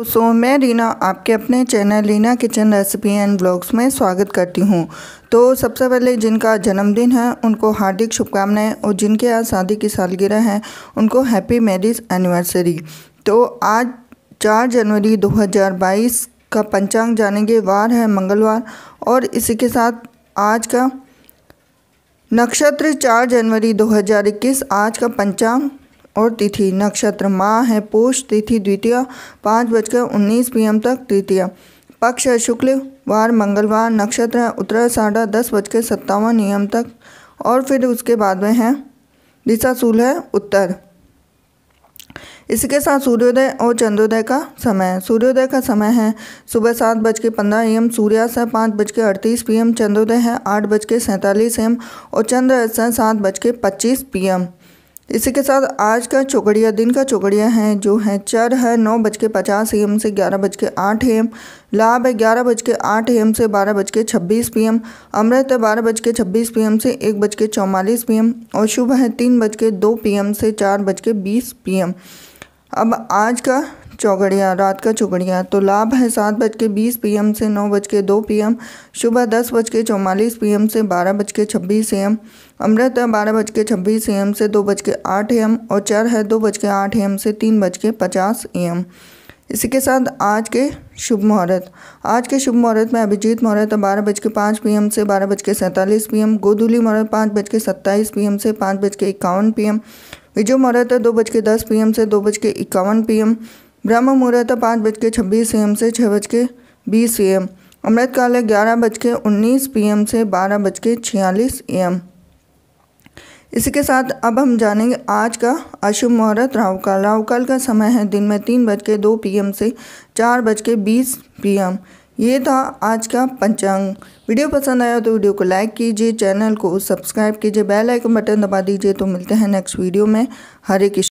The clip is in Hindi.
दोस्तों मैं रीना आपके अपने channel Reena kitchen recipe and blogs में स्वागत करती हूँ तो सबसे पहले जिनका जन्मदिन है उनको हार्दिक शुभकामनाएं और जिनके आज शादी की सालगिरह है उनको हैप्पी मैरिज एनिवर्सरी तो आज 4 जनवरी 2022 का पंचांग जानेंगे वार है मंगलवार और इसी के साथ आज का नक्षत्र चार जनवरी दो आज का पंचांग और तिथि नक्षत्र माह है पोष तिथि द्वितीय पाँच बजकर उन्नीस पी तक तृतीय पक्ष है शुक्ल वार मंगलवार नक्षत्र है उत्तरा साढ़ा दस बजकर सत्तावन एम तक और फिर उसके बाद में है दिशा सूल है उत्तर इसके साथ सूर्योदय और चंद्रोदय का समय सूर्योदय का समय है सुबह सात बज के पंद्रह एम सूर्यास्त है पाँच बज के अड़तीस पी चंद्रोदय है आठ बज के सैंतालीस एम और चंद्रस्त है सात बज के पच्चीस पी इसी के साथ आज का चौकड़िया दिन का चौकड़िया है जो है चर है नौ बज के पचास एम से ग्यारह बज के आठ एम लाभ है ग्यारह बज के आठ एम से बारह बज के छब्बीस पी एम अमृत है बारह बज के छब्बीस पी एम से एक बज के चौवालीस पी एम और शुभ है तीन बज के दो पी एम से चार बज के बीस पी एम अब आज का चौगड़िया रात का चौगड़िया तो लाभ है सात बज के बीस पी से नौ बज के दो पी सुबह दस बज के चौवालीस पी से बारह बज के छब्बीस ए एम अमृत है बारह बज के छब्बीस ए एम से दो बज के आठ ए एम और चर है दो बज के आठ ए एम से तीन बज के पचास ए एम इसी के साथ आज के शुभ मुहूर्त आज के शुभ मुहूर्त में अभिजीत मुहूर्त बारह बज के पाँच पी एम से बारह बज के सैंतालीस पी एम गोधुली मुहूर्त पाँच बज के सत्ताईस पी एम से पाँच बज के इक्यावन पी एम विजय मुहूर्त दो बज के दस पी एम से दो बज के इक्यावन पी एम ब्रह्म मुहूर्त पाँच बज के छब्बीस एम से छः बज के बीस एम अमृतकाल है ग्यारह बज के उन्नीस पी एम से बारह बज के छियालीस एम इसी के साथ अब हम जानेंगे आज का अशुभ मुहूर्त राहुकाल राहुकाल का समय है दिन में तीन बज के दो पी एम से चार बज के बीस पी एम ये था आज का पंचांग वीडियो पसंद आया तो वीडियो को लाइक कीजिए चैनल को सब्सक्राइब कीजिए बेल आइकन बटन दबा दीजिए तो मिलते हैं नेक्स्ट वीडियो में हरे कृष्ण